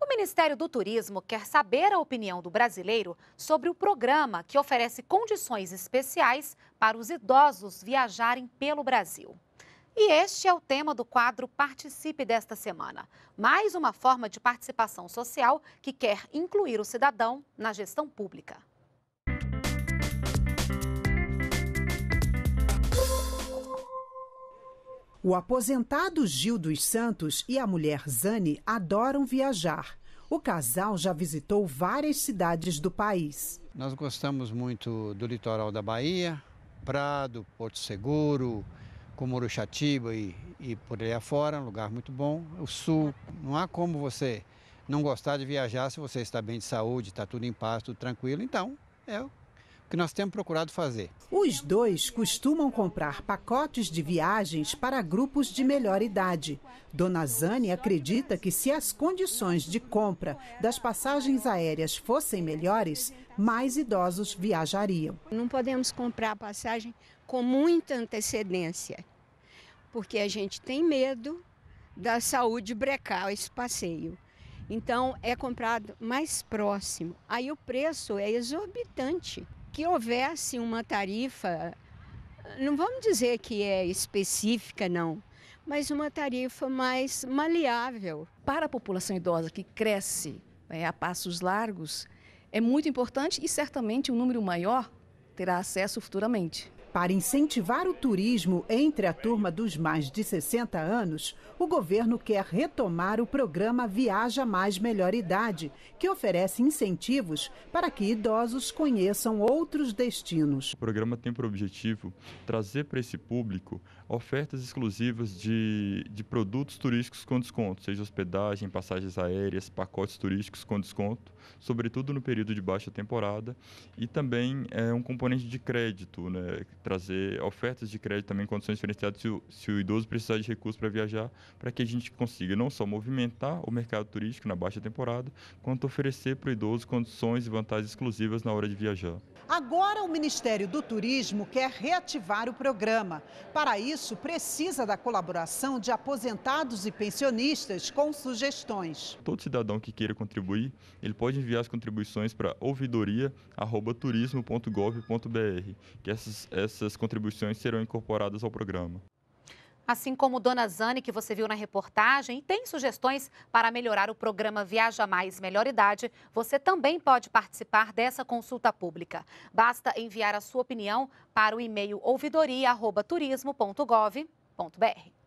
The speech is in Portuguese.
O Ministério do Turismo quer saber a opinião do brasileiro sobre o programa que oferece condições especiais para os idosos viajarem pelo Brasil. E este é o tema do quadro Participe desta semana. Mais uma forma de participação social que quer incluir o cidadão na gestão pública. O aposentado Gil dos Santos e a mulher Zane adoram viajar. O casal já visitou várias cidades do país. Nós gostamos muito do litoral da Bahia, Prado, Porto Seguro, Comoruxatiba e, e por aí afora, um lugar muito bom. O sul, não há como você não gostar de viajar se você está bem de saúde, está tudo em paz, tudo tranquilo. Então, é que nós temos procurado fazer. Os dois costumam comprar pacotes de viagens para grupos de melhor idade. Dona Zane acredita que se as condições de compra das passagens aéreas fossem melhores, mais idosos viajariam. Não podemos comprar a passagem com muita antecedência, porque a gente tem medo da saúde brecar esse passeio. Então é comprado mais próximo. Aí o preço é exorbitante que houvesse uma tarifa, não vamos dizer que é específica, não, mas uma tarifa mais maleável. Para a população idosa que cresce é, a passos largos, é muito importante e certamente um número maior terá acesso futuramente. Para incentivar o turismo entre a turma dos mais de 60 anos, o governo quer retomar o programa Viaja Mais Melhor Idade, que oferece incentivos para que idosos conheçam outros destinos. O programa tem por objetivo trazer para esse público ofertas exclusivas de, de produtos turísticos com desconto, seja hospedagem, passagens aéreas, pacotes turísticos com desconto, sobretudo no período de baixa temporada, e também é um componente de crédito, né? trazer ofertas de crédito também, condições diferenciadas, se o, se o idoso precisar de recursos para viajar, para que a gente consiga não só movimentar o mercado turístico na baixa temporada, quanto oferecer para o idoso condições e vantagens exclusivas na hora de viajar. Agora, o Ministério do Turismo quer reativar o programa. Para isso, precisa da colaboração de aposentados e pensionistas com sugestões. Todo cidadão que queira contribuir, ele pode enviar as contribuições para ouvidoria.turismo.gov.br, que essas, essas essas contribuições serão incorporadas ao programa. Assim como Dona Zane, que você viu na reportagem, tem sugestões para melhorar o programa Viaja Mais Melhor Idade, você também pode participar dessa consulta pública. Basta enviar a sua opinião para o e-mail ouvidoria.turismo.gov.br.